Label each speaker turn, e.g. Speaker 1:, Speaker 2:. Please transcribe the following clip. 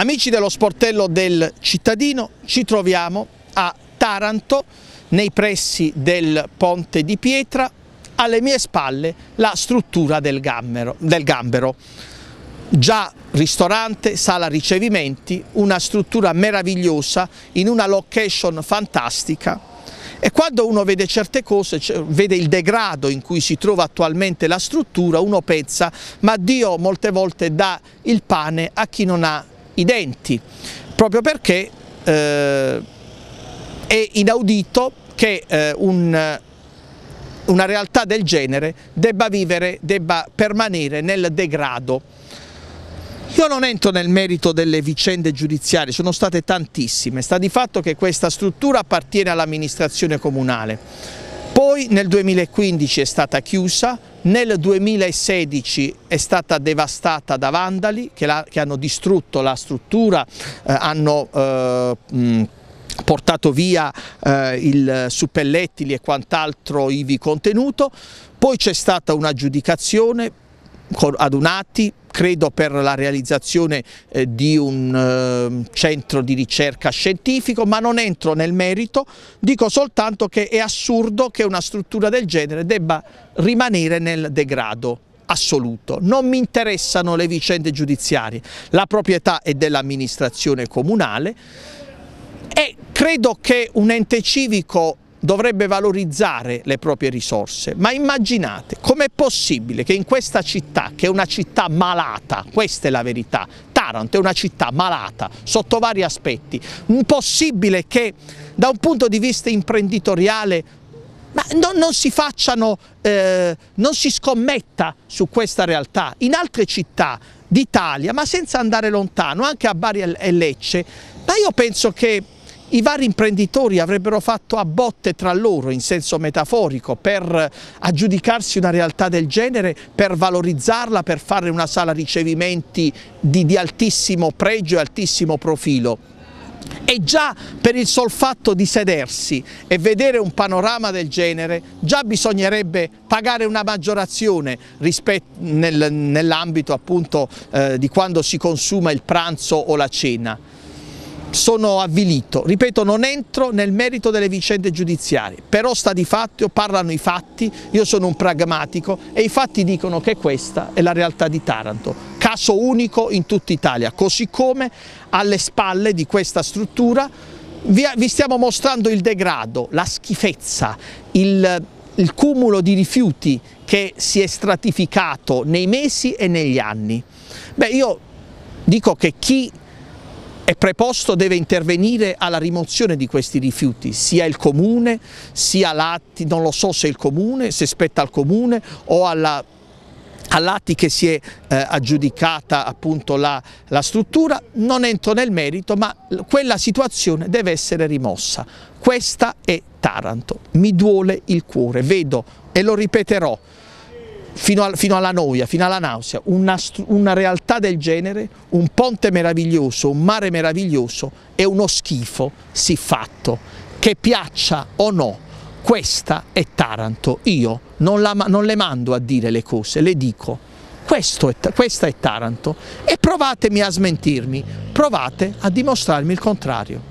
Speaker 1: Amici dello sportello del cittadino, ci troviamo a Taranto, nei pressi del ponte di pietra, alle mie spalle la struttura del gambero. Del gambero. Già ristorante, sala ricevimenti, una struttura meravigliosa in una location fantastica e quando uno vede certe cose, vede il degrado in cui si trova attualmente la struttura, uno pensa ma Dio molte volte dà il pane a chi non ha i denti, proprio perché eh, è inaudito che eh, un, una realtà del genere debba vivere, debba permanere nel degrado. Io non entro nel merito delle vicende giudiziarie, sono state tantissime, sta di fatto che questa struttura appartiene all'amministrazione comunale. Poi nel 2015 è stata chiusa, nel 2016 è stata devastata da vandali che, la, che hanno distrutto la struttura, eh, hanno eh, mh, portato via eh, il suppellettili e quant'altro ivi contenuto, poi c'è stata un'aggiudicazione, adunati credo per la realizzazione eh, di un ehm, centro di ricerca scientifico, ma non entro nel merito, dico soltanto che è assurdo che una struttura del genere debba rimanere nel degrado assoluto. Non mi interessano le vicende giudiziarie, la proprietà è dell'amministrazione comunale e credo che un ente civico dovrebbe valorizzare le proprie risorse, ma immaginate com'è possibile che in questa città, che è una città malata, questa è la verità, Taranto è una città malata sotto vari aspetti, possibile che da un punto di vista imprenditoriale ma non, non, si facciano, eh, non si scommetta su questa realtà. In altre città d'Italia, ma senza andare lontano, anche a Bari e Lecce, ma io penso che i vari imprenditori avrebbero fatto a botte tra loro, in senso metaforico, per aggiudicarsi una realtà del genere, per valorizzarla, per fare una sala ricevimenti di, di altissimo pregio e altissimo profilo. E già per il sol fatto di sedersi e vedere un panorama del genere, già bisognerebbe pagare una maggiorazione nel, nell'ambito appunto eh, di quando si consuma il pranzo o la cena sono avvilito. Ripeto, non entro nel merito delle vicende giudiziarie, però sta di fatto, parlano i fatti, io sono un pragmatico e i fatti dicono che questa è la realtà di Taranto. Caso unico in tutta Italia, così come alle spalle di questa struttura vi, vi stiamo mostrando il degrado, la schifezza, il, il cumulo di rifiuti che si è stratificato nei mesi e negli anni. Beh, io dico che chi è preposto deve intervenire alla rimozione di questi rifiuti, sia il comune, sia l'atti, non lo so se il comune, se spetta al comune o alla all'atti che si è eh, aggiudicata appunto la, la struttura, non entro nel merito, ma quella situazione deve essere rimossa. Questa è Taranto, mi duole il cuore, vedo e lo ripeterò, Fino, al, fino, alla noia, fino alla nausea, una, una, realtà del genere, un ponte meraviglioso, un mare meraviglioso e uno schifo sì fatto, che piaccia o no, questa è Taranto, io non, la, non le mando a dire le cose, le dico, è, questa è Taranto e provatemi a smentirmi, provate a dimostrarmi il contrario.